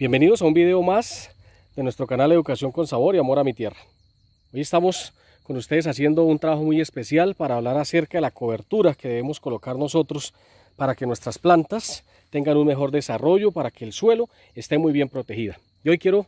Bienvenidos a un video más de nuestro canal Educación con Sabor y Amor a mi Tierra. Hoy estamos con ustedes haciendo un trabajo muy especial para hablar acerca de la cobertura que debemos colocar nosotros para que nuestras plantas tengan un mejor desarrollo, para que el suelo esté muy bien protegido. Y hoy quiero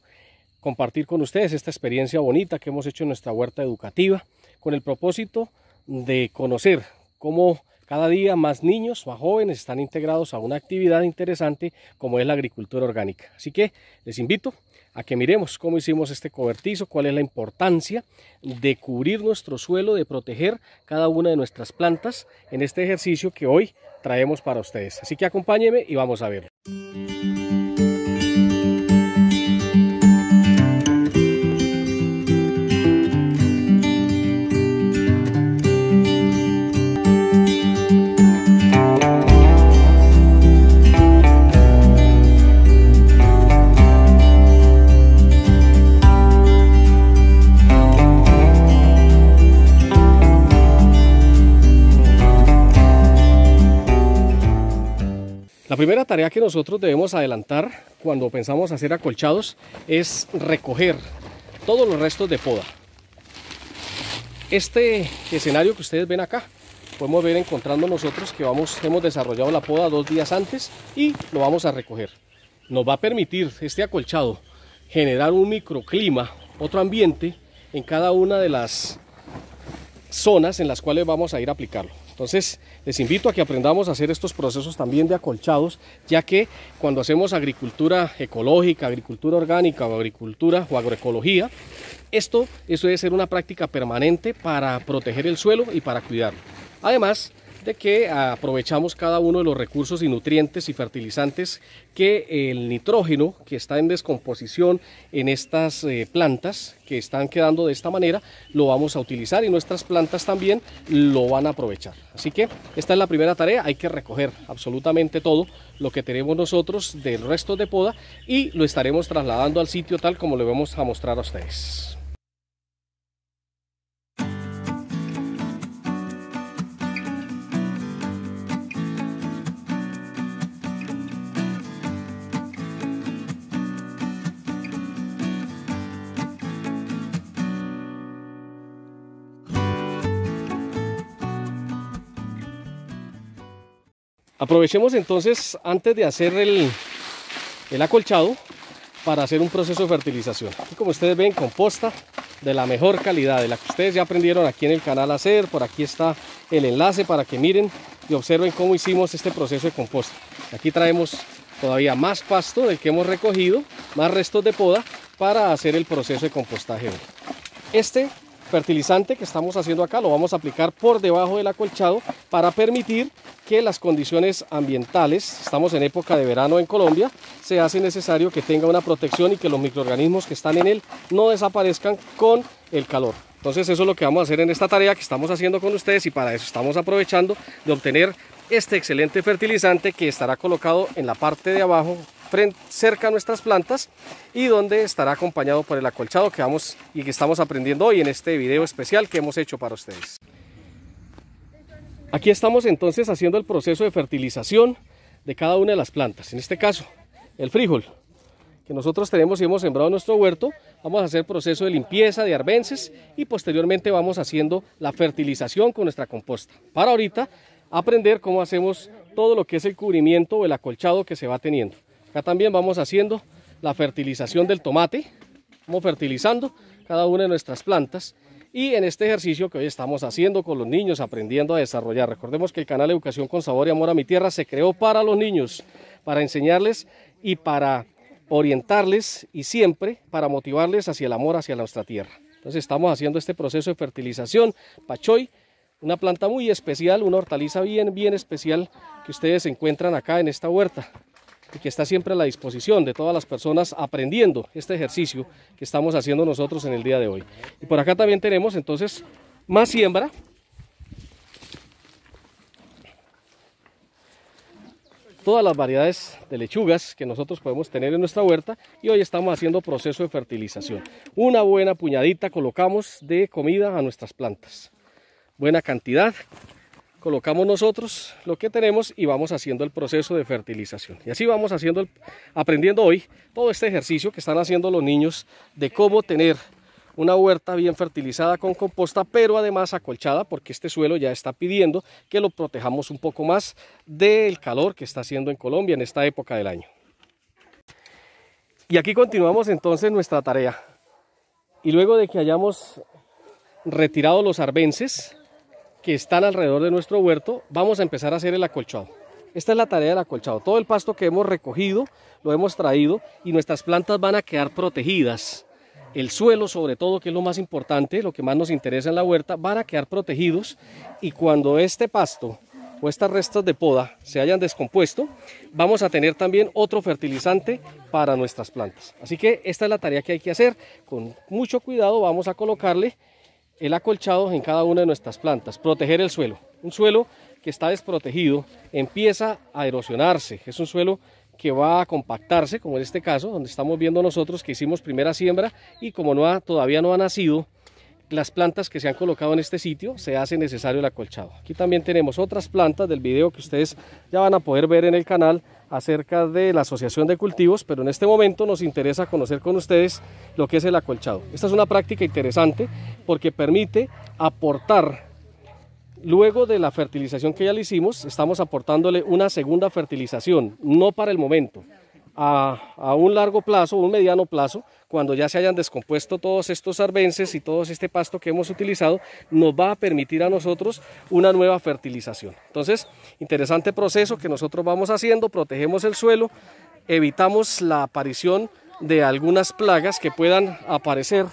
compartir con ustedes esta experiencia bonita que hemos hecho en nuestra huerta educativa con el propósito de conocer cómo cada día más niños, más jóvenes están integrados a una actividad interesante como es la agricultura orgánica. Así que les invito a que miremos cómo hicimos este cobertizo, cuál es la importancia de cubrir nuestro suelo, de proteger cada una de nuestras plantas en este ejercicio que hoy traemos para ustedes. Así que acompáñenme y vamos a verlo. primera tarea que nosotros debemos adelantar cuando pensamos hacer acolchados es recoger todos los restos de poda. Este escenario que ustedes ven acá, podemos ver encontrando nosotros que vamos, hemos desarrollado la poda dos días antes y lo vamos a recoger. Nos va a permitir este acolchado generar un microclima, otro ambiente en cada una de las zonas en las cuales vamos a ir a aplicarlo. Entonces, les invito a que aprendamos a hacer estos procesos también de acolchados, ya que cuando hacemos agricultura ecológica, agricultura orgánica o agricultura o agroecología, esto eso debe ser una práctica permanente para proteger el suelo y para cuidarlo. Además, de que aprovechamos cada uno de los recursos y nutrientes y fertilizantes que el nitrógeno que está en descomposición en estas eh, plantas que están quedando de esta manera lo vamos a utilizar y nuestras plantas también lo van a aprovechar. Así que esta es la primera tarea, hay que recoger absolutamente todo lo que tenemos nosotros del resto de poda y lo estaremos trasladando al sitio tal como lo vamos a mostrar a ustedes. Aprovechemos entonces antes de hacer el, el acolchado para hacer un proceso de fertilización. como ustedes ven, composta de la mejor calidad, de la que ustedes ya aprendieron aquí en el canal a hacer. Por aquí está el enlace para que miren y observen cómo hicimos este proceso de composta. Aquí traemos todavía más pasto del que hemos recogido, más restos de poda para hacer el proceso de compostaje. Este fertilizante que estamos haciendo acá lo vamos a aplicar por debajo del acolchado para permitir que las condiciones ambientales, estamos en época de verano en Colombia, se hace necesario que tenga una protección y que los microorganismos que están en él no desaparezcan con el calor. Entonces eso es lo que vamos a hacer en esta tarea que estamos haciendo con ustedes y para eso estamos aprovechando de obtener este excelente fertilizante que estará colocado en la parte de abajo frente, cerca a nuestras plantas y donde estará acompañado por el acolchado que vamos y que estamos aprendiendo hoy en este video especial que hemos hecho para ustedes. Aquí estamos entonces haciendo el proceso de fertilización de cada una de las plantas. En este caso, el frijol que nosotros tenemos y hemos sembrado en nuestro huerto, vamos a hacer proceso de limpieza de arbences y posteriormente vamos haciendo la fertilización con nuestra composta. Para ahorita aprender cómo hacemos todo lo que es el cubrimiento o el acolchado que se va teniendo. Acá también vamos haciendo la fertilización del tomate, vamos fertilizando cada una de nuestras plantas y en este ejercicio que hoy estamos haciendo con los niños, aprendiendo a desarrollar. Recordemos que el canal Educación con Sabor y Amor a mi Tierra se creó para los niños, para enseñarles y para orientarles y siempre para motivarles hacia el amor hacia nuestra tierra. Entonces estamos haciendo este proceso de fertilización, pachoy, una planta muy especial, una hortaliza bien, bien especial que ustedes encuentran acá en esta huerta que está siempre a la disposición de todas las personas aprendiendo este ejercicio que estamos haciendo nosotros en el día de hoy. Y por acá también tenemos entonces más siembra. Todas las variedades de lechugas que nosotros podemos tener en nuestra huerta y hoy estamos haciendo proceso de fertilización. Una buena puñadita colocamos de comida a nuestras plantas. Buena cantidad colocamos nosotros lo que tenemos y vamos haciendo el proceso de fertilización. Y así vamos haciendo aprendiendo hoy todo este ejercicio que están haciendo los niños de cómo tener una huerta bien fertilizada con composta, pero además acolchada, porque este suelo ya está pidiendo que lo protejamos un poco más del calor que está haciendo en Colombia en esta época del año. Y aquí continuamos entonces nuestra tarea. Y luego de que hayamos retirado los arbences, que están alrededor de nuestro huerto, vamos a empezar a hacer el acolchado. Esta es la tarea del acolchado. Todo el pasto que hemos recogido lo hemos traído y nuestras plantas van a quedar protegidas. El suelo, sobre todo, que es lo más importante, lo que más nos interesa en la huerta, van a quedar protegidos y cuando este pasto o estas restas de poda se hayan descompuesto, vamos a tener también otro fertilizante para nuestras plantas. Así que esta es la tarea que hay que hacer. Con mucho cuidado vamos a colocarle el acolchado en cada una de nuestras plantas, proteger el suelo. Un suelo que está desprotegido empieza a erosionarse, es un suelo que va a compactarse, como en este caso, donde estamos viendo nosotros que hicimos primera siembra y como todavía no ha nacido, las plantas que se han colocado en este sitio se hace necesario el acolchado. Aquí también tenemos otras plantas del video que ustedes ya van a poder ver en el canal acerca de la asociación de cultivos, pero en este momento nos interesa conocer con ustedes lo que es el acolchado. Esta es una práctica interesante porque permite aportar, luego de la fertilización que ya le hicimos, estamos aportándole una segunda fertilización, no para el momento, a, un largo plazo, un mediano plazo, cuando ya se hayan descompuesto todos estos arbences y todo este pasto que hemos utilizado, nos va a permitir a nosotros una nueva fertilización. Entonces, interesante proceso que nosotros vamos haciendo, protegemos el suelo, evitamos la aparición de algunas plagas que puedan aparecer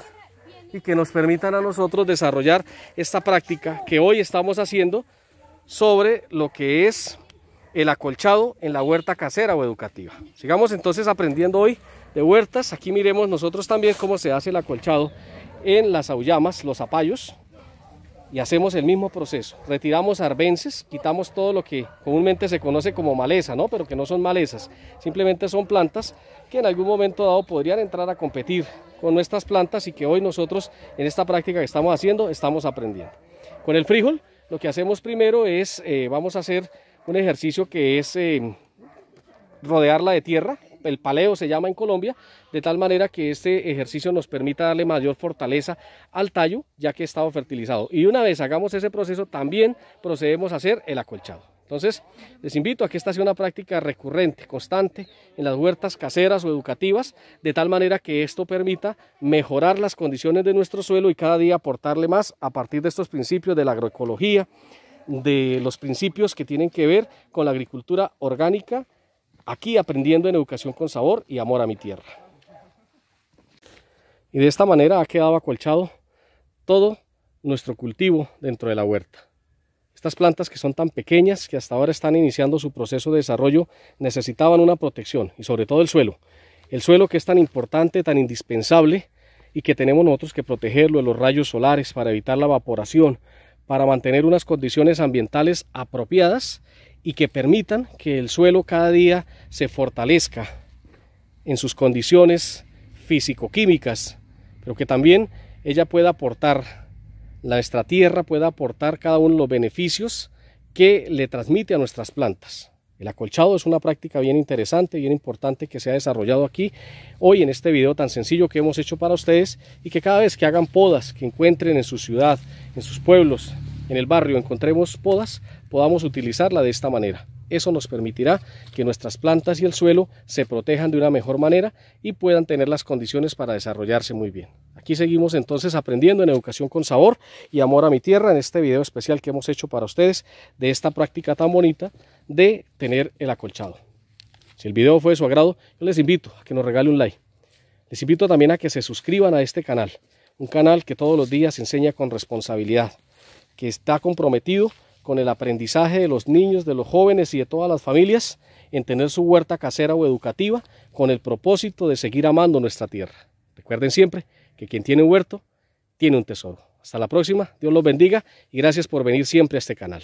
y que nos permitan a nosotros desarrollar esta práctica que hoy estamos haciendo sobre lo que es el acolchado en la huerta casera o educativa. Sigamos entonces aprendiendo hoy de huertas. Aquí miremos nosotros también cómo se hace el acolchado en las aullamas, los zapallos. Y hacemos el mismo proceso. Retiramos arbences, quitamos todo lo que comúnmente se conoce como maleza, ¿no? pero que no son malezas. Simplemente son plantas que en algún momento dado podrían entrar a competir con nuestras plantas y que hoy nosotros en esta práctica que estamos haciendo estamos aprendiendo. Con el frijol lo que hacemos primero es, eh, vamos a hacer un ejercicio que es eh, rodearla de tierra, el paleo se llama en Colombia, de tal manera que este ejercicio nos permita darle mayor fortaleza al tallo ya que está fertilizado. Y una vez hagamos ese proceso también procedemos a hacer el acolchado. Entonces, les invito a que esta sea una práctica recurrente, constante, en las huertas caseras o educativas, de tal manera que esto permita mejorar las condiciones de nuestro suelo y cada día aportarle más a partir de estos principios de la agroecología, de los principios que tienen que ver con la agricultura orgánica, aquí aprendiendo en educación con sabor y amor a mi tierra. Y de esta manera ha quedado acolchado todo nuestro cultivo dentro de la huerta. Estas plantas que son tan pequeñas que hasta ahora están iniciando su proceso de desarrollo necesitaban una protección y sobre todo el suelo. El suelo que es tan importante, tan indispensable y que tenemos nosotros que protegerlo de los rayos solares para evitar la evaporación, para mantener unas condiciones ambientales apropiadas y que permitan que el suelo cada día se fortalezca en sus condiciones físico-químicas, pero que también ella pueda aportar, nuestra tierra pueda aportar cada uno los beneficios que le transmite a nuestras plantas. El acolchado es una práctica bien interesante, bien importante que se ha desarrollado aquí hoy en este video tan sencillo que hemos hecho para ustedes y que cada vez que hagan podas, que encuentren en su ciudad, en sus pueblos, en el barrio, encontremos podas, podamos utilizarla de esta manera. Eso nos permitirá que nuestras plantas y el suelo se protejan de una mejor manera y puedan tener las condiciones para desarrollarse muy bien. Aquí seguimos entonces aprendiendo en Educación con Sabor y Amor a mi Tierra en este video especial que hemos hecho para ustedes de esta práctica tan bonita de tener el acolchado. Si el video fue de su agrado, yo les invito a que nos regale un like. Les invito también a que se suscriban a este canal, un canal que todos los días enseña con responsabilidad, que está comprometido con el aprendizaje de los niños, de los jóvenes y de todas las familias en tener su huerta casera o educativa con el propósito de seguir amando nuestra tierra. Recuerden siempre que quien tiene un huerto tiene un tesoro. Hasta la próxima, Dios los bendiga y gracias por venir siempre a este canal.